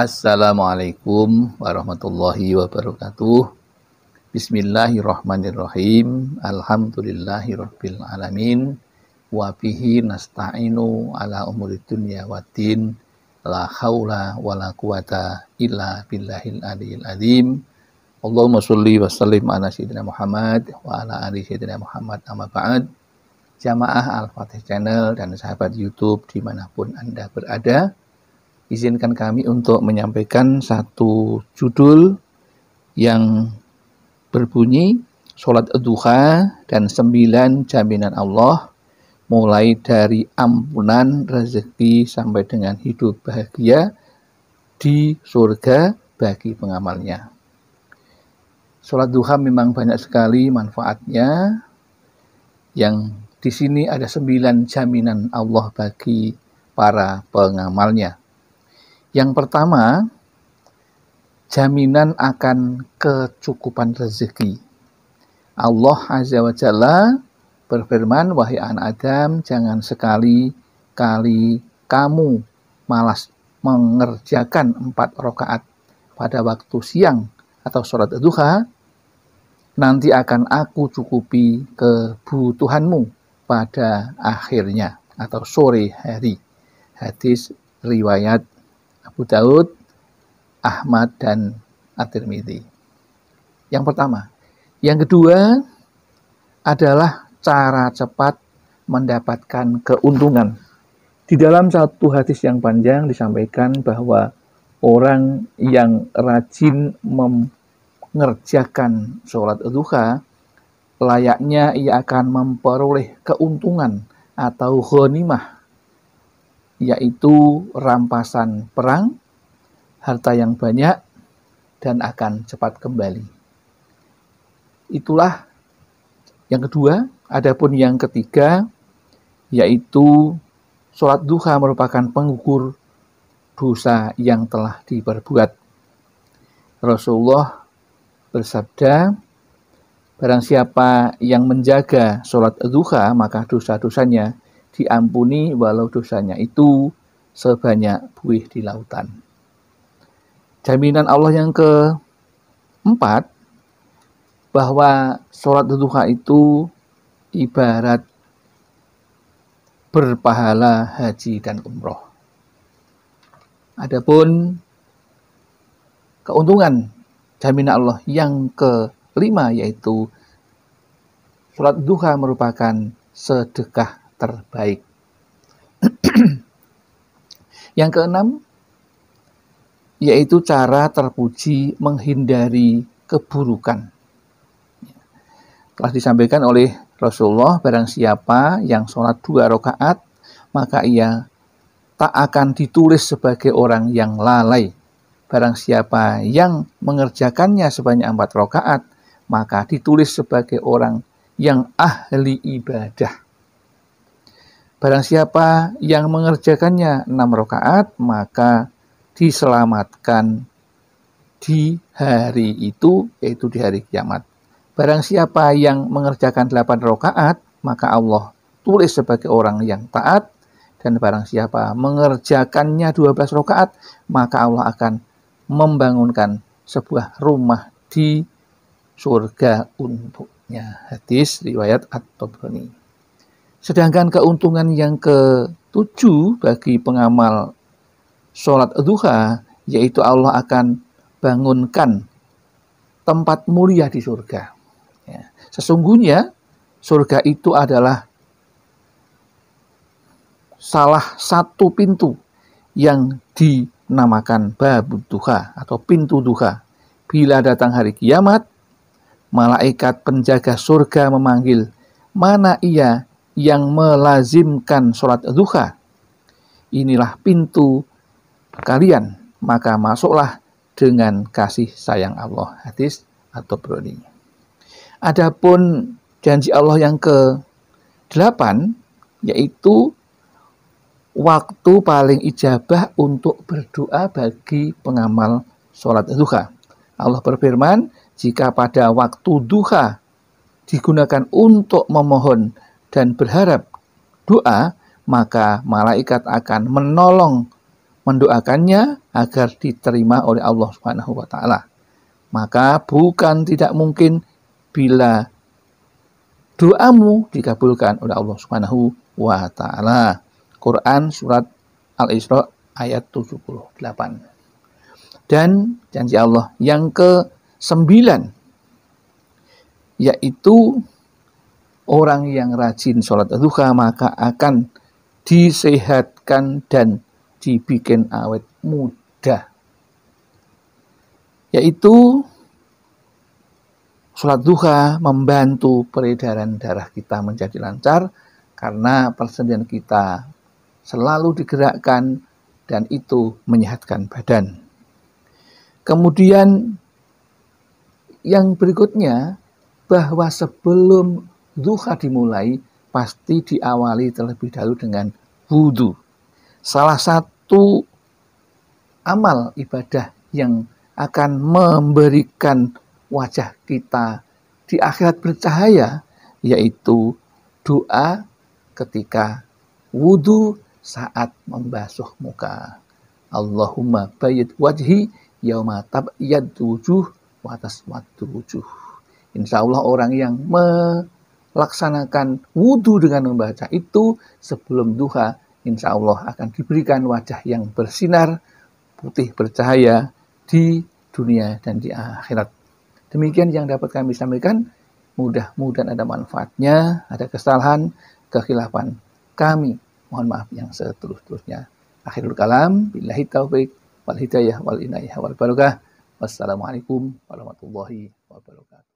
Assalamualaikum warahmatullahi wabarakatuh. Bismillahirrahmanirrahim. Alhamdulillahirabbil alamin. Wa bihi nasta'inu ala umuri dunya waddin. La haula wala quwata illa billahil aliyil adim Allahumma sholli wa sallim ala sayyidina Muhammad wa ala ali sayyidina Muhammad amma ba'd. Jamaah Al-Fatih Channel dan sahabat YouTube dimanapun Anda berada, izinkan kami untuk menyampaikan satu judul yang berbunyi Sholat Duha dan sembilan jaminan Allah mulai dari ampunan rezeki sampai dengan hidup bahagia di surga bagi pengamalnya. Sholat duha memang banyak sekali manfaatnya yang di sini ada sembilan jaminan Allah bagi para pengamalnya. Yang pertama, jaminan akan kecukupan rezeki. Allah Azza wa Jalla berfirman, Wahai anak Adam, jangan sekali-kali kamu malas mengerjakan empat rokaat pada waktu siang atau sholat duha, nanti akan aku cukupi kebutuhanmu pada akhirnya atau sore hari. Hadis riwayat Abu Daud, Ahmad, dan At-Tirmidzi. Yang pertama. Yang kedua adalah cara cepat mendapatkan keuntungan. Di dalam satu hadis yang panjang disampaikan bahwa orang yang rajin mengerjakan sholat duha, layaknya ia akan memperoleh keuntungan atau ghanimah yaitu rampasan perang, harta yang banyak, dan akan cepat kembali. Itulah yang kedua. Adapun yang ketiga, yaitu sholat duha merupakan pengukur dosa yang telah diperbuat. Rasulullah bersabda, Barang siapa yang menjaga sholat duha, maka dosa-dosanya diampuni walau dosanya itu sebanyak buih di lautan. Jaminan Allah yang keempat bahwa sholat duha itu ibarat berpahala haji dan umroh. Adapun keuntungan jaminan Allah yang kelima yaitu sholat duha merupakan sedekah terbaik. yang keenam, yaitu cara terpuji menghindari keburukan. Telah disampaikan oleh Rasulullah, barang siapa yang sholat dua rakaat, maka ia tak akan ditulis sebagai orang yang lalai. Barang siapa yang mengerjakannya sebanyak empat rakaat, maka ditulis sebagai orang yang ahli ibadah. Barang siapa yang mengerjakannya enam rakaat, maka diselamatkan di hari itu, yaitu di hari kiamat. Barang siapa yang mengerjakan delapan rakaat, maka Allah tulis sebagai orang yang taat, dan barang siapa mengerjakannya dua belas rakaat, maka Allah akan membangunkan sebuah rumah di surga untuknya. Hadis riwayat At-Tabrani. Sedangkan keuntungan yang ketujuh bagi pengamal sholat duha yaitu Allah akan bangunkan tempat mulia di surga. Ya. Sesungguhnya surga itu adalah salah satu pintu yang dinamakan babu duha atau pintu duha. Bila datang hari kiamat, malaikat penjaga surga memanggil, mana ia yang melazimkan sholat duha. Inilah pintu kalian, maka masuklah dengan kasih sayang Allah. Hadis atau berani. Adapun janji Allah yang ke-8 yaitu waktu paling ijabah untuk berdoa bagi pengamal sholat duha. Allah berfirman, jika pada waktu duha digunakan untuk memohon dan berharap doa, maka malaikat akan menolong mendoakannya agar diterima oleh Allah Subhanahu wa taala. Maka bukan tidak mungkin bila doamu dikabulkan oleh Allah Subhanahu wa taala. Quran surat Al-Isra ayat 78. Dan janji Allah yang ke-9 yaitu Orang yang rajin sholat duha maka akan disehatkan dan dibikin awet muda. Yaitu sholat duha membantu peredaran darah kita menjadi lancar karena persendian kita selalu digerakkan dan itu menyehatkan badan. Kemudian yang berikutnya bahwa sebelum duha dimulai pasti diawali terlebih dahulu dengan wudhu. Salah satu amal ibadah yang akan memberikan wajah kita di akhirat bercahaya yaitu doa ketika wudhu saat membasuh muka. Allahumma bayyid wajhi yauma tabyad wujuh watas wujuh. Insya Allah orang yang laksanakan wudhu dengan membaca itu sebelum duha, insya Allah akan diberikan wajah yang bersinar, putih bercahaya di dunia dan di akhirat. Demikian yang dapat kami sampaikan. Mudah-mudahan ada manfaatnya, ada kesalahan, kekhilafan kami. Mohon maaf yang seterus-terusnya. Akhirul kalam, bila taufik, wal hidayah, wal inayah, wal barukah Wassalamualaikum warahmatullahi wabarakatuh.